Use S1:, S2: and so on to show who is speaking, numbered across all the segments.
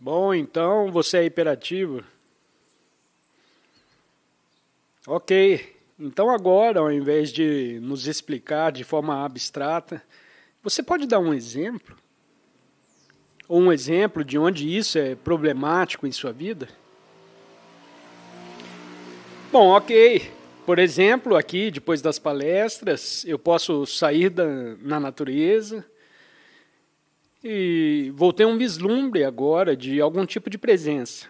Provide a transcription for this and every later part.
S1: Bom, então você é hiperativo? Ok, então agora, ao invés de nos explicar de forma abstrata, você pode dar um exemplo? Ou um exemplo de onde isso é problemático em sua vida? Bom, ok. Por exemplo, aqui, depois das palestras, eu posso sair da, na natureza e voltei um vislumbre agora de algum tipo de presença.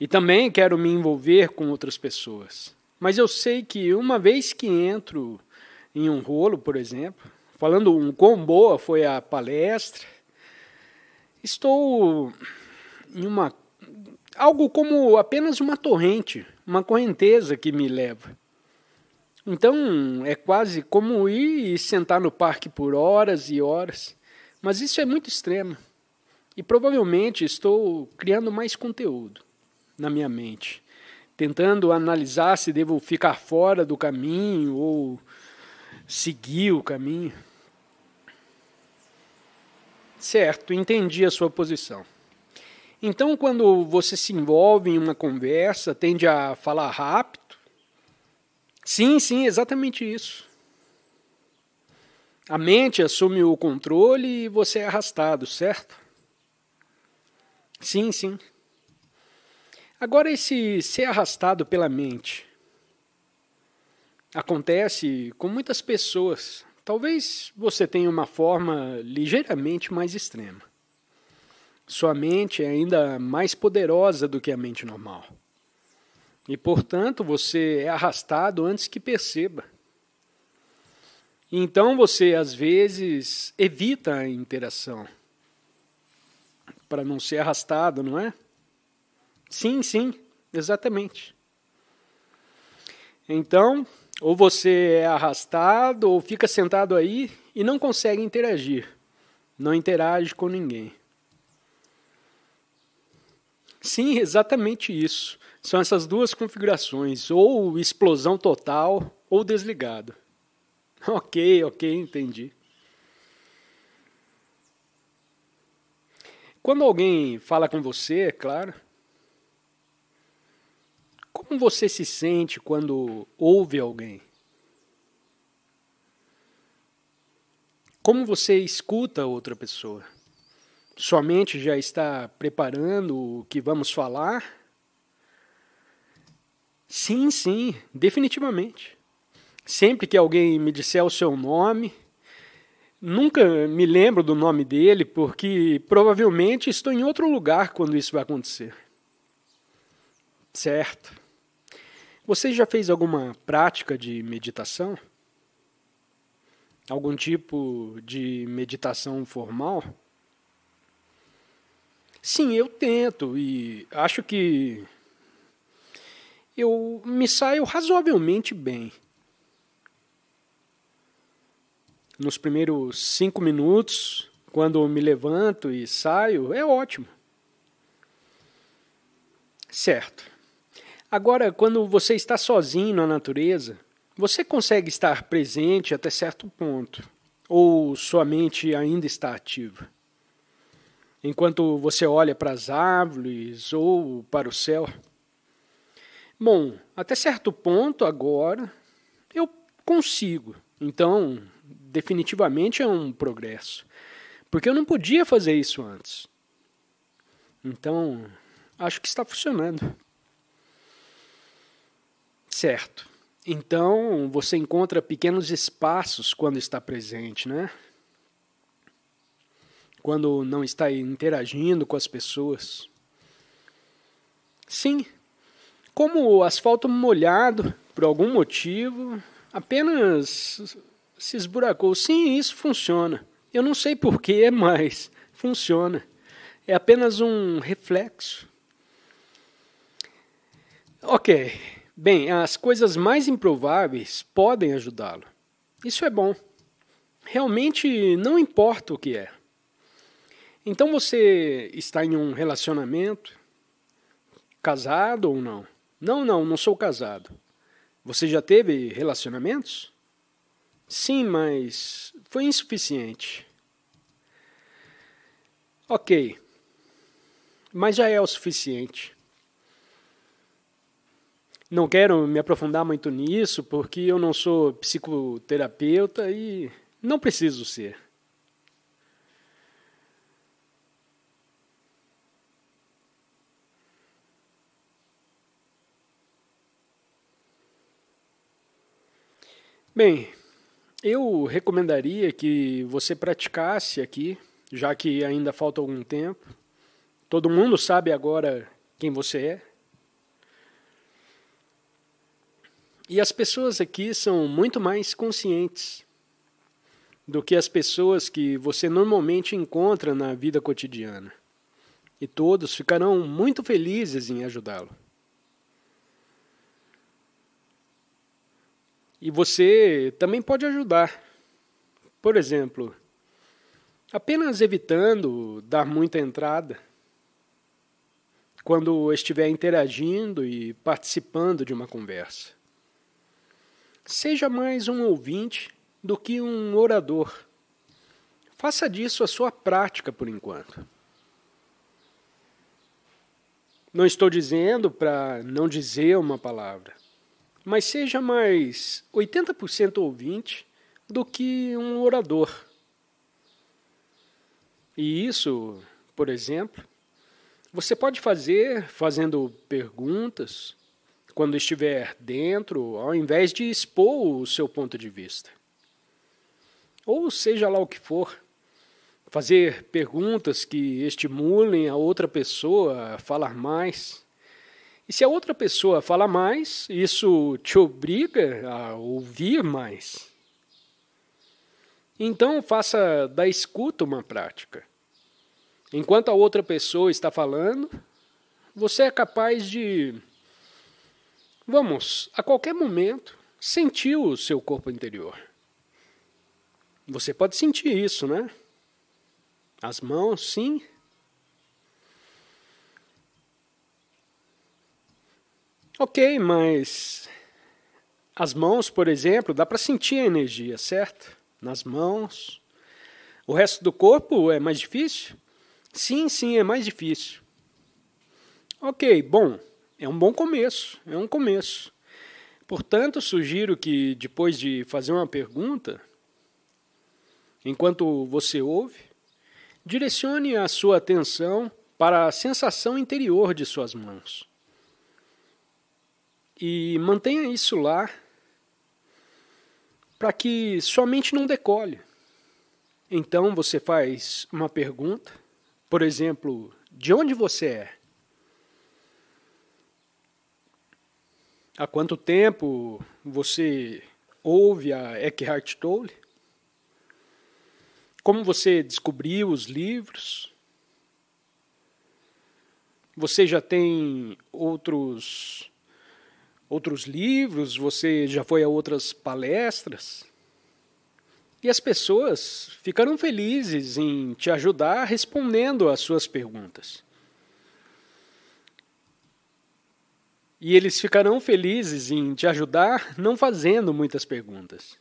S1: E também quero me envolver com outras pessoas. Mas eu sei que uma vez que entro em um rolo, por exemplo, falando um quão boa foi a palestra, estou em uma algo como apenas uma torrente, uma correnteza que me leva. Então é quase como ir e sentar no parque por horas e horas. Mas isso é muito extremo. E provavelmente estou criando mais conteúdo na minha mente, tentando analisar se devo ficar fora do caminho ou seguir o caminho. Certo, entendi a sua posição. Então, quando você se envolve em uma conversa, tende a falar rápido, Sim, sim, exatamente isso. A mente assume o controle e você é arrastado, certo? Sim, sim. Agora, esse ser arrastado pela mente acontece com muitas pessoas. Talvez você tenha uma forma ligeiramente mais extrema. Sua mente é ainda mais poderosa do que a mente normal. E, portanto, você é arrastado antes que perceba. Então você, às vezes, evita a interação para não ser arrastado, não é? Sim, sim, exatamente. Então, ou você é arrastado ou fica sentado aí e não consegue interagir. Não interage com ninguém. Sim, exatamente isso. São essas duas configurações, ou explosão total ou desligado. Ok, ok, entendi. Quando alguém fala com você, é claro, como você se sente quando ouve alguém? Como você escuta outra pessoa? sua mente já está preparando o que vamos falar? Sim, sim, definitivamente. Sempre que alguém me disser o seu nome, nunca me lembro do nome dele, porque provavelmente estou em outro lugar quando isso vai acontecer. Certo. Você já fez alguma prática de meditação? Algum tipo de meditação formal? Sim, eu tento e acho que eu me saio razoavelmente bem. Nos primeiros cinco minutos, quando me levanto e saio, é ótimo. Certo. Agora, quando você está sozinho na natureza, você consegue estar presente até certo ponto, ou sua mente ainda está ativa? enquanto você olha para as árvores ou para o céu? Bom, até certo ponto agora eu consigo. Então, definitivamente é um progresso. Porque eu não podia fazer isso antes. Então, acho que está funcionando. Certo. Então, você encontra pequenos espaços quando está presente, né? quando não está interagindo com as pessoas. Sim, como o asfalto molhado, por algum motivo, apenas se esburacou. Sim, isso funciona. Eu não sei porquê, mas funciona. É apenas um reflexo. Ok. Bem, as coisas mais improváveis podem ajudá-lo. Isso é bom. Realmente não importa o que é. Então você está em um relacionamento, casado ou não? Não, não, não sou casado. Você já teve relacionamentos? Sim, mas foi insuficiente. Ok, mas já é o suficiente. Não quero me aprofundar muito nisso porque eu não sou psicoterapeuta e não preciso ser. Bem, eu recomendaria que você praticasse aqui, já que ainda falta algum tempo. Todo mundo sabe agora quem você é. E as pessoas aqui são muito mais conscientes do que as pessoas que você normalmente encontra na vida cotidiana. E todos ficarão muito felizes em ajudá-lo. E você também pode ajudar. Por exemplo, apenas evitando dar muita entrada. Quando estiver interagindo e participando de uma conversa. Seja mais um ouvinte do que um orador. Faça disso a sua prática por enquanto. Não estou dizendo para não dizer uma palavra mas seja mais 80% ouvinte do que um orador. E isso, por exemplo, você pode fazer fazendo perguntas quando estiver dentro, ao invés de expor o seu ponto de vista. Ou seja lá o que for, fazer perguntas que estimulem a outra pessoa a falar mais. E se a outra pessoa fala mais, isso te obriga a ouvir mais. Então, faça da escuta uma prática. Enquanto a outra pessoa está falando, você é capaz de, vamos, a qualquer momento, sentir o seu corpo interior. Você pode sentir isso, né? As mãos, sim, Ok, mas as mãos, por exemplo, dá para sentir a energia, certo? Nas mãos. O resto do corpo é mais difícil? Sim, sim, é mais difícil. Ok, bom, é um bom começo, é um começo. Portanto, sugiro que depois de fazer uma pergunta, enquanto você ouve, direcione a sua atenção para a sensação interior de suas mãos e mantenha isso lá para que sua mente não decolhe. Então você faz uma pergunta, por exemplo, de onde você é? Há quanto tempo você ouve a Eckhart Tolle? Como você descobriu os livros? Você já tem outros outros livros, você já foi a outras palestras. E as pessoas ficaram felizes em te ajudar respondendo às suas perguntas. E eles ficarão felizes em te ajudar não fazendo muitas perguntas.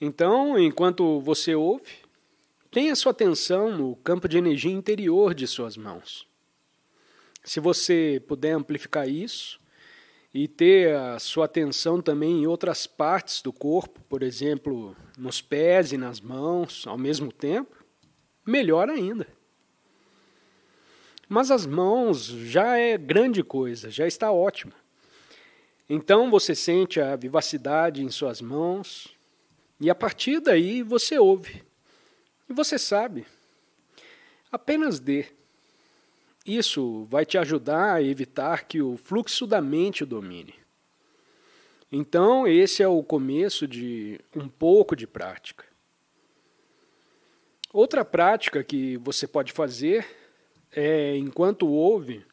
S1: Então, enquanto você ouve, tenha sua atenção no campo de energia interior de suas mãos. Se você puder amplificar isso e ter a sua atenção também em outras partes do corpo, por exemplo, nos pés e nas mãos ao mesmo tempo, melhor ainda. Mas as mãos já é grande coisa, já está ótima. Então você sente a vivacidade em suas mãos e a partir daí você ouve. E você sabe. Apenas dê. Isso vai te ajudar a evitar que o fluxo da mente domine. Então, esse é o começo de um pouco de prática. Outra prática que você pode fazer é, enquanto ouve,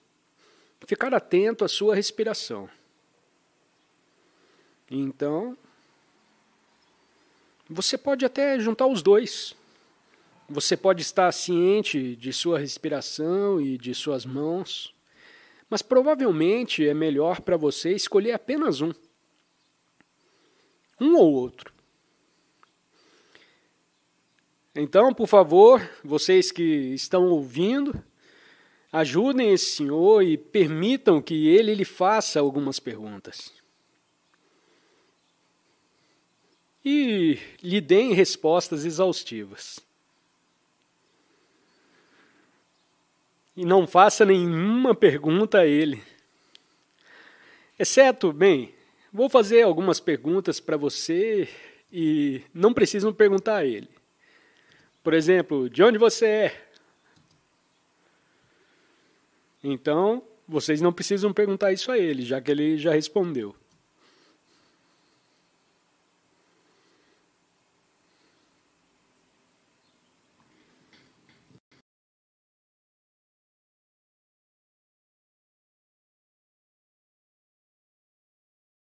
S1: ficar atento à sua respiração. Então, você pode até juntar os dois. Você pode estar ciente de sua respiração e de suas mãos, mas provavelmente é melhor para você escolher apenas um. Um ou outro. Então, por favor, vocês que estão ouvindo, ajudem esse senhor e permitam que ele lhe faça algumas perguntas. E lhe deem respostas exaustivas. e não faça nenhuma pergunta a ele. Exceto, bem, vou fazer algumas perguntas para você e não precisam perguntar a ele. Por exemplo, de onde você é? Então, vocês não precisam perguntar isso a ele, já que ele já respondeu.